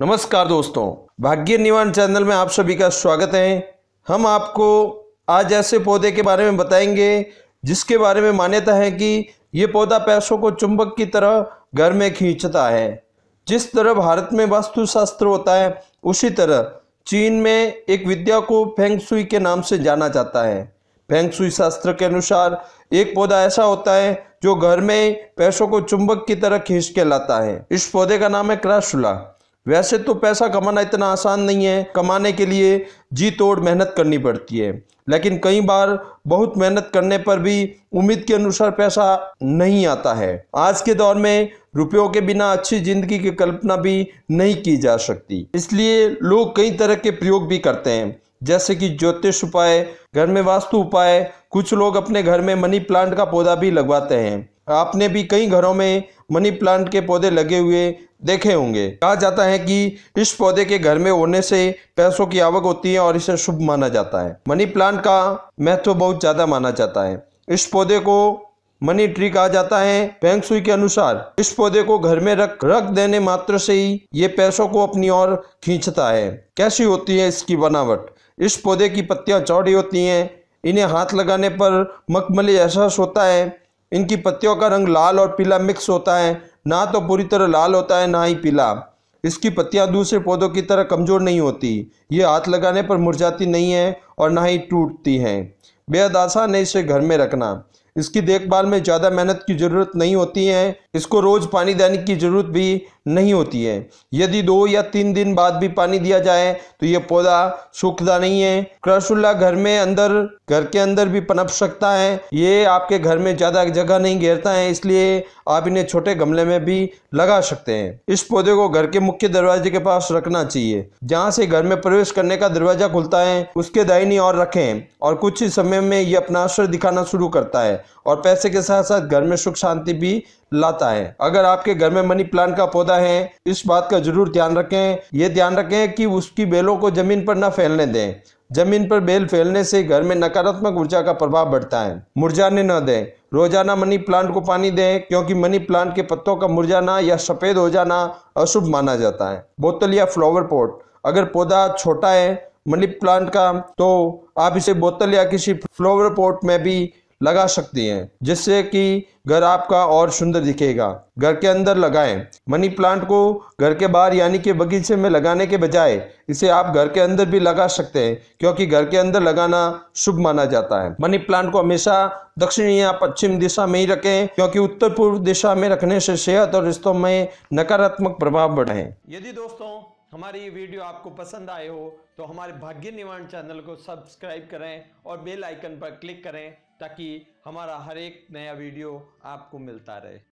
नमस्कार दोस्तों भाग्य निवान चैनल में आप सभी का स्वागत है हम आपको आज ऐसे पौधे के बारे में बताएंगे जिसके बारे में मान्यता है कि ये पौधा पैसों को चुंबक की तरह घर में खींचता है जिस तरह भारत में वास्तुशास्त्र होता है उसी तरह चीन में एक विद्या को फेंगसुई के नाम से जाना जाता है फेंगसुई शास्त्र के अनुसार एक पौधा ऐसा होता है जो घर में पैसों को चुंबक की तरह खींच के लाता है इस पौधे का नाम है क्रासुला वैसे तो पैसा कमाना इतना आसान नहीं है कमाने के लिए जी तोड़ मेहनत करनी पड़ती है लेकिन कई बार बहुत मेहनत करने पर भी उम्मीद के अनुसार पैसा नहीं आता है आज के दौर में रुपयों के बिना अच्छी ज़िंदगी की कल्पना भी नहीं की जा सकती इसलिए लोग कई तरह के प्रयोग भी करते हैं जैसे कि ज्योतिष उपाय घर में वास्तु उपाय कुछ लोग अपने घर में मनी प्लांट का पौधा भी लगवाते हैं आपने भी कई घरों में मनी प्लांट के पौधे लगे हुए देखे होंगे कहा जाता है कि इस पौधे के घर में होने से पैसों की आवक होती है और इसे शुभ माना जाता है मनी प्लांट का महत्व बहुत ज़्यादा माना जाता है इस पौधे को मनी ट्री कहा जाता है सुई के अनुसार इस पौधे को घर में रख रख देने मात्र से ही ये पैसों को अपनी ओर खींचता है कैसी होती है इसकी बनावट इस पौधे की पत्तियां चौड़ी होती हैं इन्हें हाथ लगाने पर मखमली एहसास होता है इनकी पत्तियों का रंग लाल और पीला मिक्स होता है ना तो पूरी तरह लाल होता है ना ही पीला इसकी पत्तियां दूसरे पौधों की तरह कमज़ोर नहीं होती ये हाथ लगाने पर मुरझाती नहीं है और ना ही टूटती हैं बेहद आसान है इसे घर में रखना इसकी देखभाल में ज़्यादा मेहनत की ज़रूरत नहीं होती है इसको रोज़ पानी देने की ज़रूरत भी नहीं होती है यदि दो या तीन दिन बाद भी पानी दिया जाए तो यह पौधा सूखता नहीं है क्रशुल्ला घर में अंदर घर के अंदर भी पनप सकता है ये आपके घर में ज़्यादा जगह नहीं घेरता है इसलिए आप इन्हें छोटे गमले में भी लगा सकते हैं इस पौधे को घर के मुख्य दरवाजे के पास रखना चाहिए जहाँ से घर में प्रवेश करने का दरवाजा खुलता है उसके दाहिनी और रखें और कुछ ही समय में ये अपना असर दिखाना शुरू करता है और पैसे के साथ साथ घर में सुख शांति भी लाता है अगर आपके घर में मनी प्लांट का पौधा है इस बात का जरूर ध्यान रखें ये ध्यान रखें कि उसकी बेलों को जमीन पर न फैलने दें जमीन पर बेल फैलने से घर में नकारात्मक ऊर्जा का प्रभाव बढ़ता है मुरझाने न दें रोजाना मनी प्लांट को पानी दें क्योंकि मनी प्लांट के पत्तों का मुरझाना या सफ़ेद हो जाना अशुभ माना जाता है बोतल या फ्लावर पॉट अगर पौधा छोटा है मनी प्लांट का तो आप इसे बोतल या किसी फ्लावर पॉट में भी लगा सकते हैं जिससे कि घर आपका और सुंदर दिखेगा घर के अंदर लगाएं मनी प्लांट को घर के बाहर यानी कि बगीचे में लगाने के बजाय इसे आप घर के अंदर भी लगा सकते हैं क्योंकि घर के अंदर लगाना शुभ माना जाता है मनी प्लांट को हमेशा दक्षिण या पश्चिम दिशा में ही रखें क्योंकि उत्तर पूर्व दिशा में रखने से सेहत और रिश्तों में नकारात्मक प्रभाव बढ़े यदि दोस्तों हमारी ये वीडियो आपको पसंद आए हो तो हमारे भाग्य निवारण चैनल को सब्सक्राइब करें और बेल आइकन पर क्लिक करें ताकि हमारा हर एक नया वीडियो आपको मिलता रहे